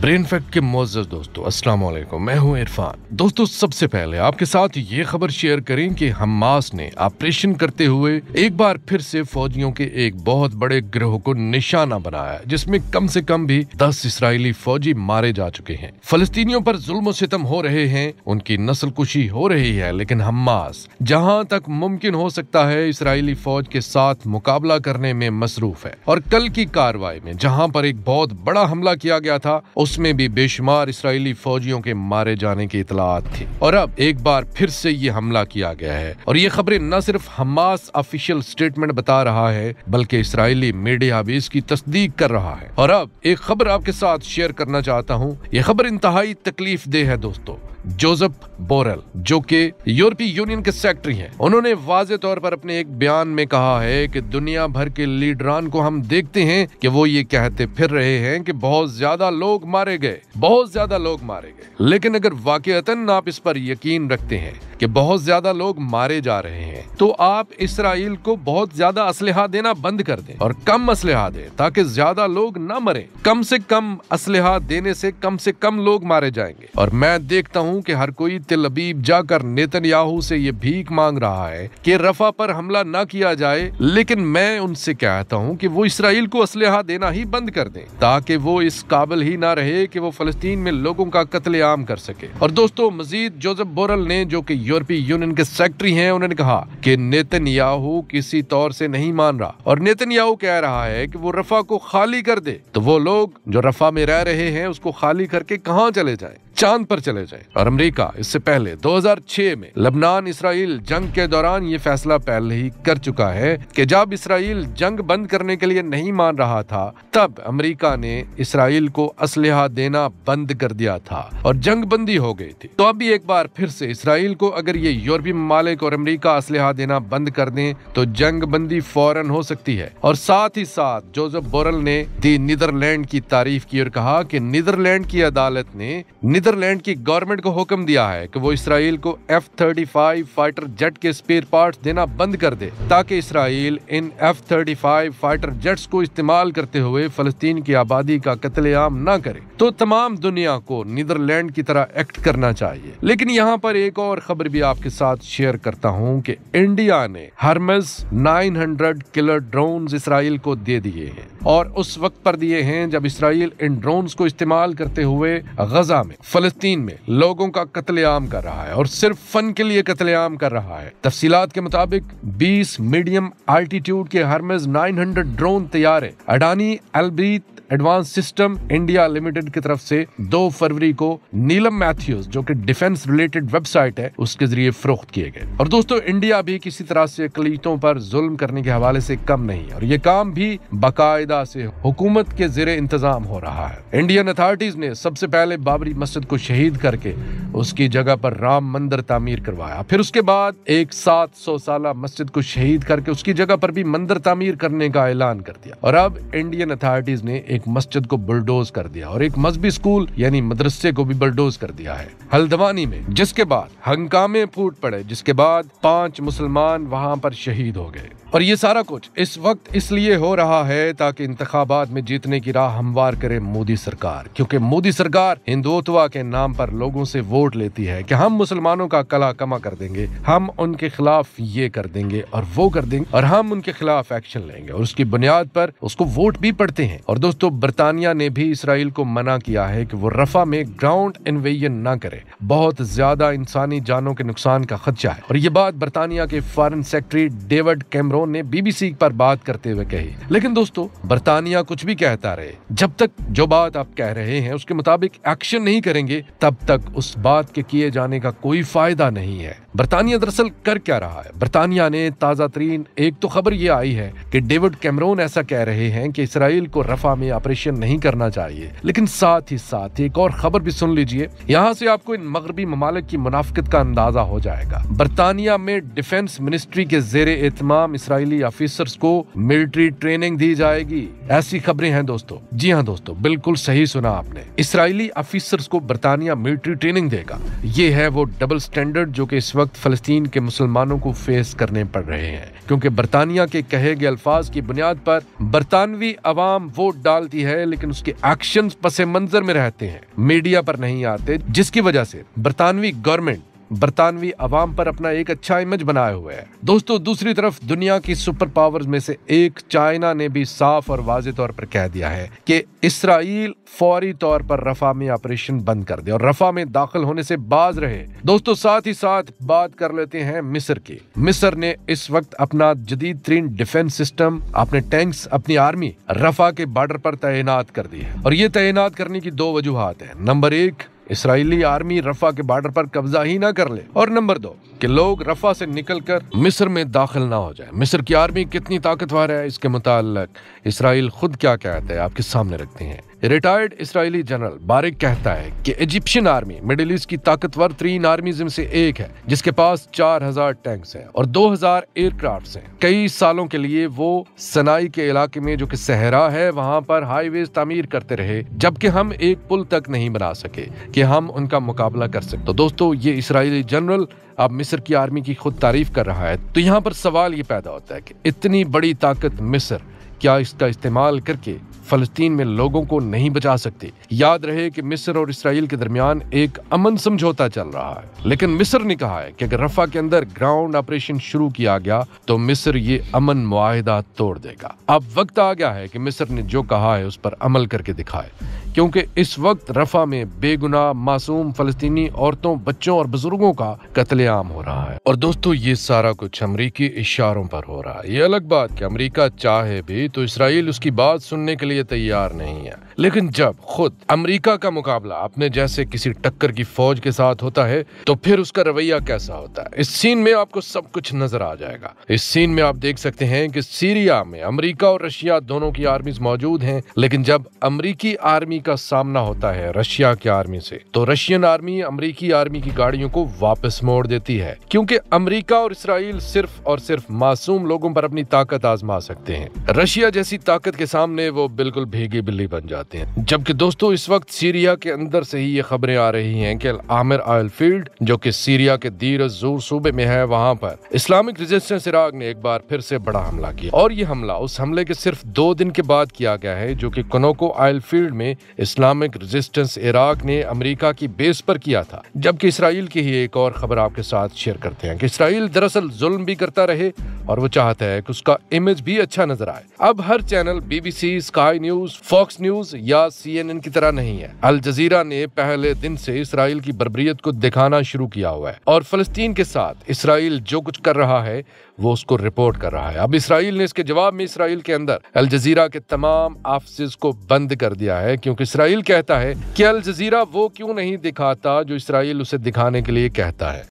brain fact के मोजर दोस्तों अस्सलाम वालेकुम मैं हूं इरफान दोस्तों सबसे पहले आपके साथ ये खबर शेयर करें कि हमास ने ऑपरेशन करते हुए एक बार फिर से फौजियों के एक बहुत बड़े ग्रोह को निशाना बनाया जिसमें कम से कम भी दस इसराइली फौजी मारे जा चुके हैं फलस्तीनियों पर जुल्म सितम हो रहे हैं उनकी नस्ल कुशी हो रही है लेकिन हमास जहाँ तक मुमकिन हो सकता है इसराइली फौज के साथ मुकाबला करने में मसरूफ है और कल की कार्रवाई में जहाँ पर एक बहुत बड़ा हमला किया गया था उसमें भी बेशुमार इसराइली फौजियों के मारे जाने की इतलात थी और अब एक बार फिर से ये हमला किया गया है और ये खबरें न सिर्फ हमास ऑफिशियल स्टेटमेंट बता रहा है बल्कि इसराइली मीडिया भी इसकी तस्दीक कर रहा है और अब एक खबर आपके साथ शेयर करना चाहता हूँ ये खबर इंतहाई तकलीफ दे है दोस्तों जोसेफ बोरल जो कि यूरोपीय यूनियन के सेक्रेटरी हैं उन्होंने वाजे तौर पर अपने एक बयान में कहा है कि दुनिया भर के लीडरान को हम देखते हैं कि वो ये कहते फिर रहे हैं कि बहुत ज्यादा लोग मारे गए बहुत ज्यादा लोग मारे गए लेकिन अगर वाकता आप इस पर यकीन रखते हैं कि बहुत ज्यादा लोग मारे जा रहे हैं तो आप इसराइल को बहुत ज्यादा असलहा देना बंद कर दें और कम असलहा दें ताकि ज्यादा लोग न मरे कम से कम असलहा देने से कम से कम लोग मारे जाएंगे और मैं देखता हूँ कि हर कोई तिल अबीब जाकर याहू से ये भीख मांग रहा है कि रफा पर हमला न किया जाए लेकिन मैं उनसे कहता हूँ कि वो इसराइल को असलहा देना ही बंद कर दें ताकि वो इस काबिल ही ना रहे कि वो फलस्तीन में लोगों का कत्लेआम कर सके और दोस्तों मजीद जोजफ बोरल ने जो कि यूरोपीय यूनियन के सेक्रेटरी हैं उन्होंने कहा कि याहू किसी तौर से नहीं मान रहा और नितिन याहू कह रहा है कि वो रफा को खाली कर दे तो वो लोग जो रफा में रह रहे हैं उसको खाली करके कहाँ चले जाए चांद पर चले जाए और अमरीका इससे पहले 2006 में लबनान इसराइल जंग के दौरान ये फैसला पहले ही कर चुका है कि जब इसराइल जंग बंद करने के लिए नहीं मान रहा था तब अमरीका ने इसराइल को असलहा देना बंद कर दिया था और जंग बंदी हो गई थी तो अभी एक बार फिर से इसराइल को अगर ये यूरोपीय ममालिक और अमरीका असलहा देना बंद कर दे तो जंग बंदी फौरन हो सकती है और साथ ही साथ जोजफ बोरल ने दी नीदरलैंड की तारीफ की और कहा कि नीदरलैंड की अदालत ने नीदर नीदरलैंड की गवर्नमेंट को हुक्म दिया है कि वो इसराइल को F thirty five fighter jet के स्पेयर पार्ट्स देना बंद कर दे ताकि इसराइल इन F thirty five fighter jets को इस्तेमाल करते हुए फलस्तीन की आबादी का कत्लेआम न करे तो तमाम दुनिया को नीदरलैंड की तरह एक्ट करना चाहिए लेकिन यहाँ पर एक और खबर भी आपके साथ शेयर करता हूँ की इंडिया ने नाइन 900 किलर ड्रोन इसराइल को दे दिए हैं और उस वक्त पर दिए हैं जब इसराइल इन ड्रोन को इस्तेमाल करते हुए गजा में फलस्तीन में लोगों का कत्लेआम कर रहा है और सिर्फ फन के लिए कत्लेआम कर रहा है तफसीलात के मुताबिक 20 मीडियम आल्टीट्यूड के हरमेज 900 ड्रोन तैयार है Adani Elbit advance system India limited की तरफ से 2 फरवरी को नीलम मैथ्यूज जो कि डिफेंस रिलेटेड वेबसाइट है उसके जरिए फरोख्त किए गए और दोस्तों इंडिया भी किसी तरह से अकलीतों पर जुल्म करने के हवाले से कम नहीं और ये काम भी बाकायदा से हुकूमत के जेर इंतजाम हो रहा है इंडियन अथॉरिटीज ने सबसे पहले बाबरी मस्जिद को शहीद करके उसकी जगह पर राम मंदिर तामीर करवाया फिर उसके बाद एक सात सौ साल मस्जिद को शहीद करके उसकी जगह पर भी मंदिर तामीर करने का ऐलान कर दिया और अब इंडियन अथॉरिटीज ने एक मस्जिद को बुलडोज कर दिया और एक मजहबी स्कूल यानी मदरसे को भी बुलडोज कर दिया है हल्द्वानी में जिसके बाद हंगामे फूट पड़े जिसके बाद पांच मुसलमान वहां पर शहीद हो गए और ये सारा कुछ इस वक्त इसलिए हो रहा है ताकि इंतबात में जीतने की राह हमवार करे मोदी सरकार क्योंकि मोदी सरकार हिंदुत्वा के नाम पर लोगों से वोट लेती है कि हम मुसलमानों का कला कमा कर देंगे हम उनके खिलाफ ये कर देंगे और वो कर देंगे और हम उनके खिलाफ एक्शन लेंगे और उसकी बुनियाद पर उसको वोट भी पड़ते हैं और दोस्तों बरतानिया ने भी इसराइल को मना किया है कि वो रफा में ग्राउंड इन्वेजन न करे बहुत ज्यादा इंसानी जानों के नुकसान का खदशा है और ये बात बरतानिया के फॉरन सेक्रेटरी डेविड कैमरो समारोह ने बीबीसी पर बात करते हुए कही लेकिन दोस्तों बर्तानिया कुछ भी कहता रहे जब तक जो बात आप कह रहे हैं उसके मुताबिक एक्शन नहीं करेंगे तब तक उस बात के किए जाने का कोई फायदा नहीं है बर्तानिया दरअसल कर क्या रहा है बर्तानिया ने ताजा तरीन एक तो खबर ये आई है कि डेविड कैमरोन ऐसा कह रहे हैं कि इसराइल को रफा में ऑपरेशन नहीं करना चाहिए लेकिन साथ ही साथ एक और खबर भी सुन लीजिए यहाँ से आपको इन मगरबी ममालिक की मुनाफ्त का अंदाजा हो जाएगा बर्तानिया में डिफेंस मिनिस्ट्री के जेर एहतमाम इस इसराइली ऑफिसर्स को मिलिट्री ट्रेनिंग दी जाएगी ऐसी खबरें हैं दोस्तों जी हाँ दोस्तों बिल्कुल सही सुना आपने इसराइली ऑफिसर्स को बरतानिया मिलिट्री ट्रेनिंग देगा ये है वो डबल स्टैंडर्ड जो कि इस वक्त फलस्तीन के मुसलमानों को फेस करने पड़ रहे हैं क्योंकि बरतानिया के कहे गए अल्फाज की बुनियाद पर बरतानवी अवाम वोट डालती है लेकिन उसके एक्शन पसे मंजर में रहते हैं मीडिया पर नहीं आते जिसकी वजह से बरतानवी गवर्नमेंट बरतानवी आवाम पर अपना एक अच्छा इमेज बनाए हुए है दोस्तों दूसरी तरफ दुनिया की सुपर पावर्स में से एक चाइना ने भी साफ और वाज तौर पर कह दिया है कि इसराइल फौरी तौर पर रफा में ऑपरेशन बंद कर दे और रफा में दाखिल होने से बाज रहे दोस्तों साथ ही साथ बात कर लेते हैं मिस्र की मिस्र ने इस वक्त अपना जदीद तरीन डिफेंस सिस्टम अपने टैंक्स अपनी आर्मी रफा के बॉर्डर पर तैनात कर दी है और ये तैनात करने की दो वजूहत है नंबर एक इसराइली आर्मी रफा के बॉर्डर पर कब्जा ही ना कर ले और नंबर दो कि लोग रफा से निकलकर मिस्र में दाखिल ना हो जाए मिस्र की आर्मी कितनी ताकतवर है इसके मुतालिक इसराइल खुद क्या कहते हैं आपके सामने रखते हैं रिटायर्ड इसराइली जनरल बारिक कहता है कि इजिप्शियन आर्मी मिडिल ईस्ट की ताकतवर तीन आर्मीज में से एक है जिसके पास 4000 टैंक्स हैं और 2000 एयरक्राफ्ट्स हैं कई सालों के लिए वो सनाई के इलाके में जो कि सहरा है वहां पर हाईवे तमीर करते रहे जबकि हम एक पुल तक नहीं बना सके कि हम उनका मुकाबला कर सकते तो दोस्तों ये इसराइली जनरल अब मिस्र की आर्मी की खुद तारीफ कर रहा है तो यहाँ पर सवाल ये पैदा होता है कि इतनी बड़ी ताकत मिस्र क्या इसका इस्तेमाल करके फलस्तीन में लोगों को नहीं बचा सकते याद रहे कि मिस्र और इसराइल के दरमियान एक अमन समझौता चल रहा है लेकिन मिस्र ने कहा है कि अगर रफा के अंदर ग्राउंड ऑपरेशन शुरू किया गया तो मिस्र ये अमन मुआहदा तोड़ देगा अब वक्त आ गया है कि मिस्र ने जो कहा है उस पर अमल करके दिखाए क्योंकि इस वक्त रफा में बेगुनाह मासूम फलस्तीनी औरतों बच्चों और बुजुर्गों का कतलेआम हो रहा है और दोस्तों ये सारा कुछ अमरीकी इशारों पर हो रहा है ये अलग बात की अमरीका चाहे भी तो इसराइल उसकी बात सुनने के लिए तैयार नहीं है लेकिन जब खुद अमरीका का मुकाबला अपने जैसे किसी टक्कर की फौज के साथ होता है तो फिर उसका रवैया कैसा होता है इस सीन में आपको सब कुछ नजर आ जाएगा इस सीन में आप देख सकते हैं कि सीरिया में अमरीका और रशिया दोनों की आर्मीज मौजूद हैं लेकिन जब अमरीकी आर्मी का सामना होता है रशिया की आर्मी से तो रशियन आर्मी अमरीकी आर्मी की गाड़ियों को वापस मोड़ देती है क्योंकि अमरीका और इसराइल सिर्फ और सिर्फ मासूम लोगों पर अपनी ताकत आजमा सकते हैं रशिया जैसी ताकत के सामने वो बिल्कुल भीगी बिल्ली बन जाते हैं जबकि दोस्तों इस वक्त सीरिया के अंदर से ही ये खबरें आ रही है की आमिर आयल फील्ड जो की सीरिया के दीर जोर सूबे में है वहाँ पर इस्लामिक रेजिस्टेंस इराक ने एक बार फिर से बड़ा हमला किया और ये हमला उस हमले के सिर्फ दो दिन के बाद किया गया है जो कि कनोको आयल फील्ड में इस्लामिक रेजिस्टेंस इराक ने अमेरिका की बेस पर किया था जबकि इसराइल की ही एक और खबर आपके साथ शेयर करते हैं कि इसराइल दरअसल जुल्म भी करता रहे और वो चाहता है कि उसका इमेज भी अच्छा नजर आए अब हर channel BBC Sky News Fox News या सीएनएन की तरह नहीं है अल जजीरा ने पहले दिन से इसराइल की बरबरीत को दिखाना शुरू किया हुआ है और फलस्तीन के साथ इसराइल जो कुछ कर रहा है वो उसको रिपोर्ट कर रहा है अब इसराइल ने इसके जवाब में इसराइल के अंदर अल जजीरा के तमाम ऑफिस को बंद कर दिया है क्योंकि इसराइल कहता है कि अल जजीरा वो क्यों नहीं दिखाता जो इसराइल उसे दिखाने के लिए कहता है